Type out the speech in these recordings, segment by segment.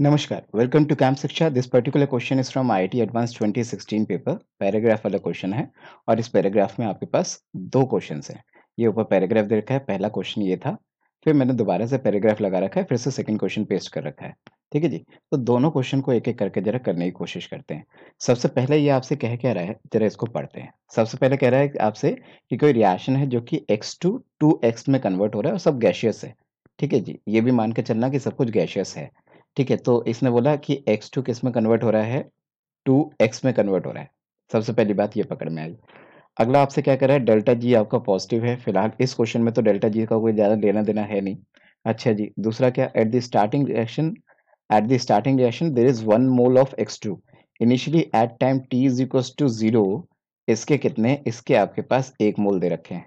नमस्कार welcome to camp Shiksha this particular question is from IIT advance 2016 paper paragraph वाला question है और इस पैराग्राफ में आपके पास दो क्वेश्चन हैं ये ऊपर पैराग्राफ दे रखा है पहला क्वेश्चन ये था फिर मैंने दोबारा से पैराग्राफ लगा रखा है फिर से सेकंड क्वेश्चन पेस्ट कर रखा है ठीक है जी तो दोनों क्वेश्चन को एक एक करके जरा करने की कोशिश करते हैं सबसे पहले ये आपसे कह क्या रहा है जरा इसको पढ़ते हैं सबसे पहले कह रहा है आपसे कि कोई रिएक्शन है जो कि एक्स टू टू एक्स में कन्वर्ट हो रहा है और सब गैशियस है ठीक है जी ये भी मान के चलना कि सब कुछ गैशियस है ठीक है तो इसने बोला कि एक्स टू किस में कन्वर्ट हो रहा है टू एक्स में कन्वर्ट हो रहा है सबसे पहली बात ये पकड़ में आई अगला आपसे क्या कर रहा है डेल्टा जी आपका पॉजिटिव है फिलहाल इस क्वेश्चन में तो डेल्टा जी का कोई ज़्यादा लेना देना है नहीं अच्छा जी दूसरा क्या at the starting reaction at the starting reaction there is one mole of X two initially at time T is equal to zero इसके कितने इसके आपके पास एक मोल दे रखे हैं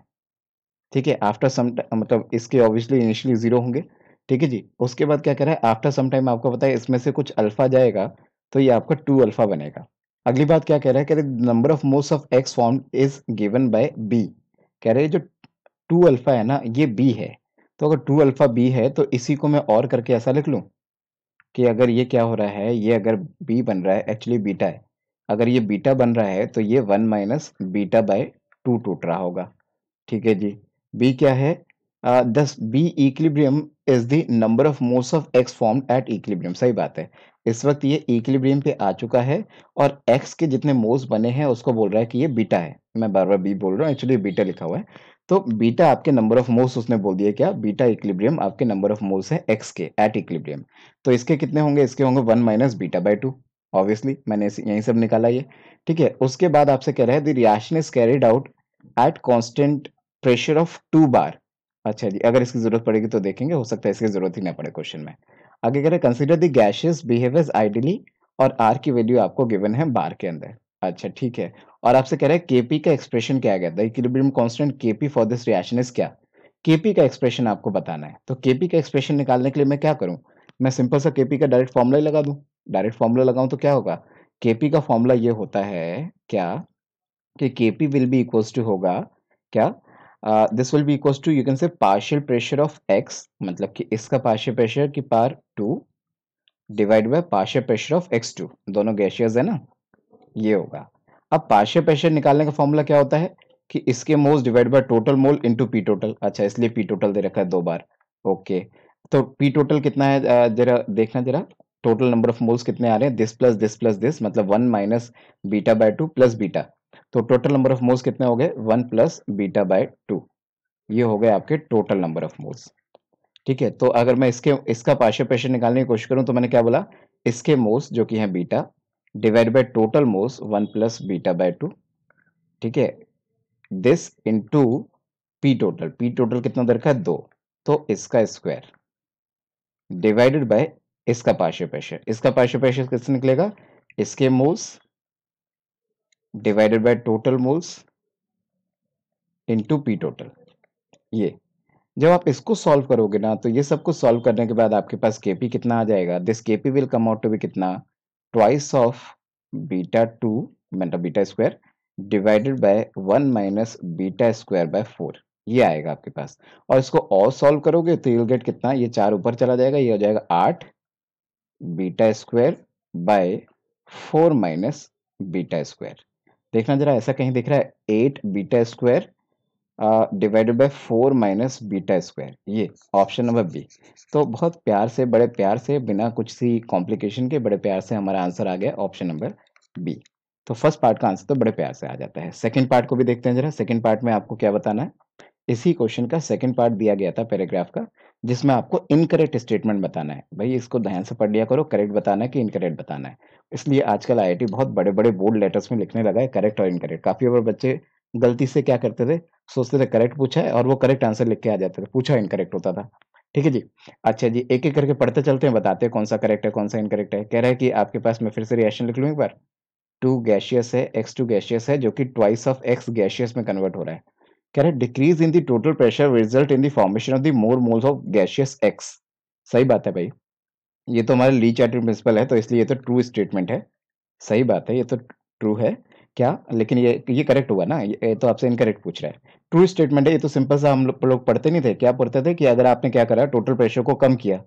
ठीक है आफ्टर सम मतलब इसके ऑब्वियसली इनिशियली जीरो होंगे ठीक है जी उसके बाद क्या करें आफ्टर सम टाइम आपको पता है इसमें से कुछ अल्फा जाएगा तो ये आपका टू अल्फा बनेगा अगली बात क्या कह रहा है number of most of X form is given by B कह रहे जो टू अल्फा है ना ये बी है तो अगर टू अल्फा बी है तो इसी को मैं और करके ऐसा लिख लू कि अगर ये क्या हो रहा है ये अगर बी बन रहा है एक्चुअली बीटा है अगर ये बीटा बन रहा है तो ये one minus beta by two टूट रहा होगा ठीक है जी बी क्या है this B equilibrium is the number of moles of X form at equilibrium सही बात है इस वक्त ये इक्लिब्रियम पे आ चुका है और एक्स के जितने मोस बने हैं उसको बोल रहा है कि ये बीटा है मैं बार बार बी बोल रहा हूँ एक्चुअली बीटा लिखा हुआ है तो बीटा आपके नंबर ऑफ मोस उसने बोल दिया क्या बीटा इक्लिब्रियम आपके नंबर ऑफ मोस है एक्स के एट इक्लिब्रियम तो इसके कितने होंगे इसके होंगे one minus beta by two obviously मैंने यहीं सब निकाला ये ठीक है उसके बाद आपसे कह रहा है the reaction is carried out at constant pressure of two bar अच्छा जी अगर इसकी जरूरत पड़ेगी तो देखेंगे हो सकता है इसकी जरूरत ही ना पड़े क्वेश्चन में आगे कह रहे consider the gases behave as ideally और आर की वैल्यू आपको गिवन है बार के अंदर अच्छा ठीक है और आपसे कह रहे हैं केपी का एक्सप्रेशन क्या गया था equilibrium constant KP for this reaction is क्या केपी का एक्सप्रेशन आपको बताना है तो केपी का एक्सप्रेशन निकालने के लिए मैं क्या करूं मैं सिंपल सा केपी का डायरेक्ट फॉर्मूला ही लगा दूं डायरेक्ट फॉर्मूला लगाऊं तो क्या होगा केपी का फॉर्मूला ये होता है क्या कि KP will be equals to होगा क्या this will be equal to you can say partial pressure of X मतलब कि इसका पार्शियल प्रेशर की power two divide by partial pressure of X two दोनों गैशियस है ना ये होगा अब पार्शियल प्रेशर निकालने का फॉर्मूला क्या होता है कि इसके moles divide by total mole into P total अच्छा इसलिए पी टोटल दे रखा है दो बार ओके तो पी टोटल कितना है जरा देखना जरा टोटल नंबर ऑफ मोल्स कितने आ रहे हैं this plus this plus this मतलब one minus beta by two plus beta तो टोटल नंबर ऑफ मोल्स कितने हो गए one plus beta by two ये हो गए आपके टोटल नंबर ऑफ मोल्स ठीक है तो अगर मैं इसके इसका पार्शियल प्रेशर निकालने की कोशिश करूं तो मैंने क्या बोला इसके मोल्स जो कि हैं beta divide by total moles one plus beta by two ठीक है this into P total P total कितना दर का दो तो इसका स्क्वायर डिवाइडेड बाय इसका पार्शियल प्रेशर इसका पार्शियल प्रेशर किससे निकलेगा इसके moles divided by total moles into P total ये जब आप इसको सॉल्व करोगे ना तो ये सब कुछ सॉल्व करने के बाद आपके पास के पी कितना आ जाएगा this K P will come out to be कितना ट्वाइस ऑफ बीटा टू मतलब beta square divided by one minus beta square by four ये आएगा आपके पास और इसको और सॉल्व करोगे तो यूल गेट कितना ये चार ऊपर चला जाएगा ये हो जाएगा आठ beta square by four minus beta square देखना जरा ऐसा कहीं दिख रहा है eight beta square divided by four minus beta square ये ऑप्शन नंबर बी तो बहुत प्यार से बड़े प्यार से बिना कुछ सी कॉम्प्लिकेशन के बड़े प्यार से हमारा आंसर आ गया ऑप्शन नंबर बी तो फर्स्ट पार्ट का आंसर तो बड़े प्यार से आ जाता है सेकेंड पार्ट को भी देखते हैं जरा सेकेंड पार्ट में आपको क्या बताना है इसी क्वेश्चन का सेकेंड पार्ट दिया गया था पैराग्राफ का जिसमें आपको इनकरेक्ट स्टेटमेंट बताना है भाई इसको ध्यान से पढ़ लिया करो करेक्ट बताना है कि इनकरेक्ट बताना है इसलिए आजकल आई बहुत बड़े बड़े बोर्ड लेटर्स में लिखने लगा है करेक्ट और इनकरेक्ट काफ़ी बार बच्चे गलती से क्या करते थे सोचते थे करेक्ट पूछा है और वो करेक्ट आंसर लिख के आ जाते थे पूछा इनकरेक्ट होता था ठीक है जी अच्छा जी एक एक करके पढ़ते चलते हैं बताते हैं कौन सा करेक्ट है कौन सा इनकरेक्ट है कह रहा है कि आपके पास मैं फिर से रिएक्शन लिख लूँ एक बार टू गैशियस है एक्स टू गैशियस है जो कि ट्वाइस ऑफ एक्स गैशियस में कन्वर्ट हो रहा है कह रहे decrease in the total pressure result in the formation of the more moles of gaseous X सही बात है भाई ये तो हमारे ली चार्टर प्रिंसिपल है तो इसलिए ये तो ट्रू स्टेटमेंट है सही बात है ये तो ट्रू है क्या लेकिन ये ये करेक्ट हुआ ना ये तो आपसे इनकरेक्ट पूछ रहा है ट्रू स्टेटमेंट है ये तो सिंपल सा हम लोग पढ़ते नहीं थे क्या पढ़ते थे कि अगर आपने क्या करा टोटल प्रेशर को कम किया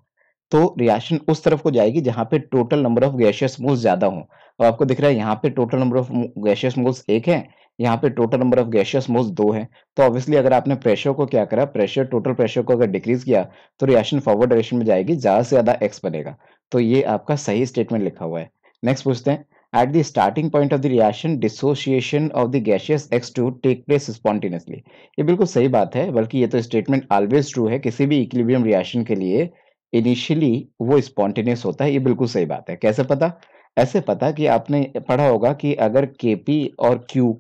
तो रिएक्शन उस तरफ को जाएगी जहां पे total number of gaseous moles ज्यादा हो और तो आपको दिख रहा है यहाँ पे total number of gaseous moles एक है यहाँ पे total number of gaseous moles दो है तो ऑब्वियसली अगर आपने प्रेशर को क्या करा प्रेशर टोटल प्रेशर को अगर डिक्रीज किया तो रिएक्शन फॉरवर्ड डायरेक्शन में जाएगी ज़्यादा से ज़्यादा एक्स बनेगा तो ये आपका सही स्टेटमेंट लिखा हुआ है नेक्स्ट पूछते हैं the starting point of the reaction dissociation of the gaseous X two take place spontaneously ये बिल्कुल सही बात है बल्कि ये तो स्टेटमेंट ऑलवेज ट्रू है किसी भी इक्विलिब्रियम रिएक्शन के लिए इनिशियली वो स्पॉन्टेनियस होता है ये बिल्कुल सही बात है कैसे पता ऐसे पता कि आपने पढ़ा होगा कि अगर के और क्यू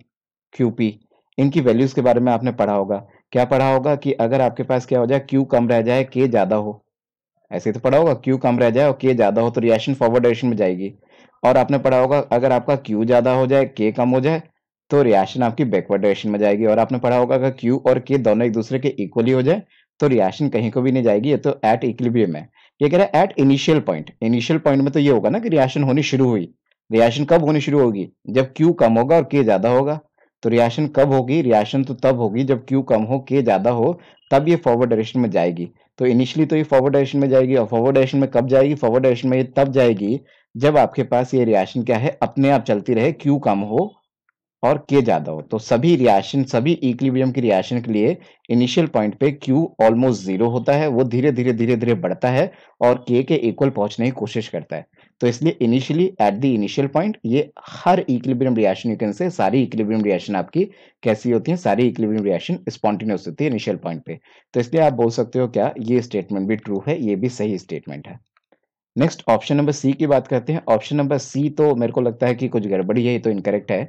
क्यूपी इनकी वैल्यूज के बारे में आपने पढ़ा होगा क्या पढ़ा होगा कि अगर आपके पास क्या हो जाए क्यू कम रह जाए के ज्यादा हो ऐसे तो पढ़ा होगा क्यू कम रह जाए और के ज्यादा हो तो रिएक्शन फॉरवर्ड डायरेक्शन में जाएगी और आपने पढ़ा होगा अगर आपका क्यू ज्यादा हो जाए के कम हो जाए तो रिएक्शन आपकी बैकवर्ड डायरेक्शन में जाएगी और आपने पढ़ा होगा अगर क्यू और के दोनों एक दूसरे के इक्वली हो जाए तो रिएक्शन कहीं को भी नहीं जाएगी ये तो एट इक्विलिब्रियम है ये कह रहा है at initial point initial point में तो ये होगा ना कि रिएक्शन होनी शुरू हुई रिएक्शन कब होनी शुरू होगी जब क्यू कम होगा और के ज्यादा होगा तो रिएक्शन कब होगी रिएक्शन तो तब होगी जब क्यू कम हो के ज़्यादा हो तब ये फॉरवर्ड डायरेक्शन में जाएगी तो इनिशियली तो ये फॉरवर्ड डायरेक्शन में जाएगी और फॉरवर्ड डायरेक्शन में कब जाएगी फॉरवर्ड डायरेक्शन में ये तब जाएगी जब आपके पास ये रिएक्शन क्या है अपने आप चलती रहे क्यू कम हो और के ज़्यादा हो तो सभी रिएक्शन सभी इक्विलिब्रियम की रिएक्शन के लिए इनिशियल पॉइंट पे क्यू ऑलमोस्ट जीरो होता है वो धीरे धीरे धीरे धीरे बढ़ता है और के के इक्वल पहुंचने की कोशिश करता है तो इसलिए initially at the initial point ये हर equilibrium reaction you can say सारी इक्विलिब्रियम रिएक्शन आपकी कैसी होती है सारी इक्विलिब्रियम रिएक्शन स्पॉन्टेनियस होती है इनिशियल पॉइंट पे तो इसलिए आप बोल सकते हो क्या ये स्टेटमेंट भी ट्रू है ये भी सही स्टेटमेंट है नेक्स्ट ऑप्शन नंबर सी की बात करते हैं ऑप्शन नंबर सी तो मेरे को लगता है कि कुछ गड़बड़ी है ये तो इनकरेक्ट है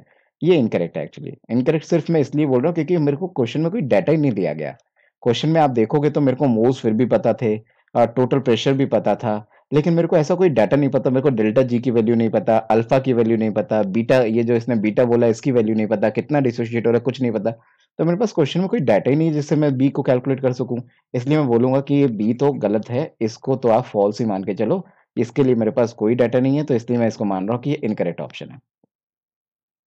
ये इनकरेक्ट है एक्चुअली इनकरेक्ट सिर्फ मैं इसलिए बोल रहा हूँ क्योंकि मेरे को क्वेश्चन में कोई डाटा ही नहीं दिया गया क्वेश्चन में आप देखोगे तो मेरे को मोल्स फिर भी पता थे टोटल प्रेशर भी पता था लेकिन मेरे को ऐसा कोई डाटा नहीं पता मेरे को डेल्टा जी की वैल्यू नहीं पता अल्फा की वैल्यू नहीं पता बीटा ये जो इसने बीटा बोला इसकी वैल्यू नहीं पता कितना डिसोशिएट हो रहा है कुछ नहीं पता तो मेरे पास क्वेश्चन में कोई डाटा ही नहीं है जिससे मैं बी को कैलकुलेट कर सकूं इसलिए मैं बोलूंगा कि ये बी तो गलत है इसको तो आप फॉल्स ही मान के चलो इसके लिए मेरे पास कोई डाटा नहीं है तो इसलिए मैं इसको मान रहा हूँ कि ये इनकरेक्ट ऑप्शन है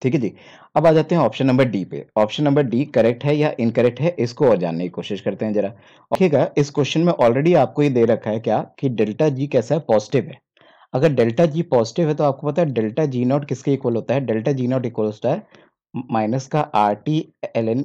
ठीक है जी अब आ जाते हैं ऑप्शन नंबर डी पे ऑप्शन नंबर डी करेक्ट है या इनकरेक्ट है इसको और जानने की कोशिश करते हैं जरा ठीक है इस क्वेश्चन में ऑलरेडी आपको ये दे रखा है क्या कि डेल्टा जी कैसा है पॉजिटिव है अगर डेल्टा जी पॉजिटिव है तो आपको पता है डेल्टा जी नॉट किसके इक्वल होता है डेल्टा जी नॉट इक्वल होता है माइनस का R T L N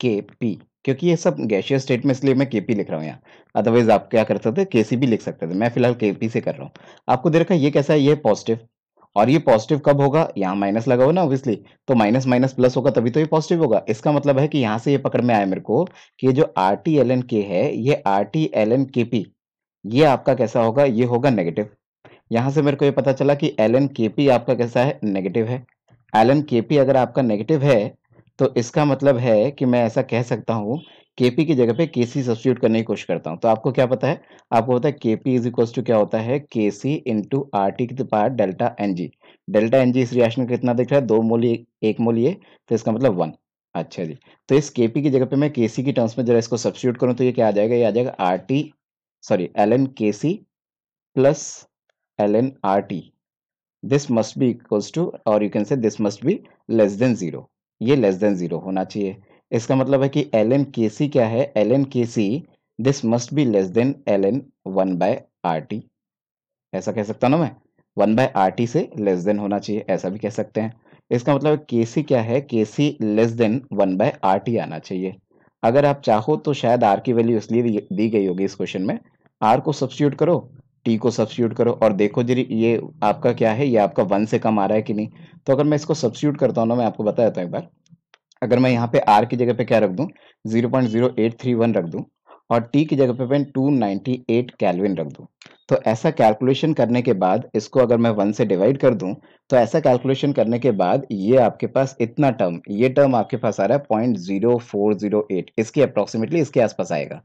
K P क्योंकि ये सब गैशियर स्टेट में इसलिए मैं के पी लिख रहा हूँ यहाँ अदरवाइज आप क्या कर सकते के सी भी लिख सकते थे मैं फिलहाल के पी से कर रहा हूँ आपको दे रखा है ये कैसा है ये पॉजिटिव और ये पॉजिटिव कब होगा यहाँ माइनस लगा हुआ ना ऑब्वियसली तो माइनस माइनस प्लस होगा तभी तो ये पॉजिटिव होगा इसका मतलब है कि यहाँ से ये पकड़ में आया मेरे को कि जो are T L N K है ये R T L N K P ये आपका कैसा होगा ये होगा नेगेटिव यहाँ से मेरे को ये पता चला कि एल एन के पी आपका कैसा है नेगेटिव है एल एन के पी अगर आपका नेगेटिव है तो इसका मतलब है कि मैं ऐसा कह सकता हूँ केपी पी की जगह पे के सी सब्सिट्यूट करने की कोशिश करता हूँ तो आपको क्या पता है आपको पता है के इज इक्वल टू क्या होता है K C into are T की तो power delta N G delta N G इस रिएक्शन का कितना दिख रहा है दो मोल एक मोल ये तो इसका मतलब वन अच्छा जी तो इस के पी की जगह पे मैं के सी की टर्म्स में जरा इसको सब्सिट्यूट करूँ तो ये क्या आ जाएगा ये आ जाएगा R T sorry L N K C plus L N R T this must be equals to और you can say this must be less than zero ये लेस देन जीरो होना चाहिए इसका मतलब है कि एल एन के सी क्या है L N K C this must be less than L N one by R T ऐसा कह सकता ना मैं वन बाय आर टी से लेस देन होना चाहिए ऐसा भी कह सकते हैं इसका मतलब के सी क्या है K C less than one by R T आना चाहिए अगर आप चाहो तो शायद आर की वैल्यू इसलिए दी गई होगी इस क्वेश्चन में आर को सब्सिट्यूट करो टी को सब्सिट्यूट करो और देखो जी ये आपका क्या है ये आपका वन से कम आ रहा है कि नहीं तो अगर मैं इसको सब्सिट्यूट करता हूँ ना मैं आपको बता देता हूँ एक बार अगर मैं यहाँ पे आर की जगह पे क्या रख दूँ zero point zero eight three one रख दूँ और टी की जगह पे मैं टू एट कैलविन रख दूँ तो ऐसा कैलकुलेशन करने के बाद इसको अगर मैं वन से डिवाइड कर दूं तो ऐसा कैलकुलेशन करने के बाद ये आपके पास इतना टर्म ये टर्म आपके पास आ रहा है point zero four zero eight इसके अप्रोक्सीमेटली इसके आसपास आएगा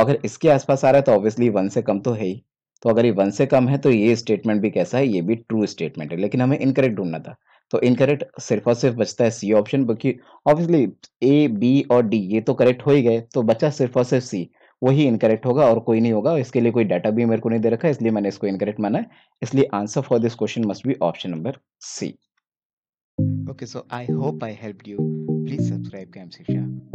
अगर इसके आसपास आ रहा है तो ऑब्वियसली वन से कम तो है ही तो अगर ये वन से कम है तो ये स्टेटमेंट भी कैसा है ये भी ट्रू स्टेटमेंट है लेकिन हमें इनकरेक्ट ढूंढना था तो इनकरेक्ट सिर्फ और सिर्फ बचता है सी ऑप्शन क्योंकि ऑब्वियसली ए बी और डी ये तो करेक्ट हो ही गए तो बचा सिर्फ और सिर्फ सी वही इनकरेक्ट होगा और कोई नहीं होगा इसके लिए कोई डाटा भी मेरे को नहीं दे रखा इसलिए मैंने इसको इनकरेक्ट माना है इसलिए answer for this question must be option number C okay so I hope I help you please subscribe cam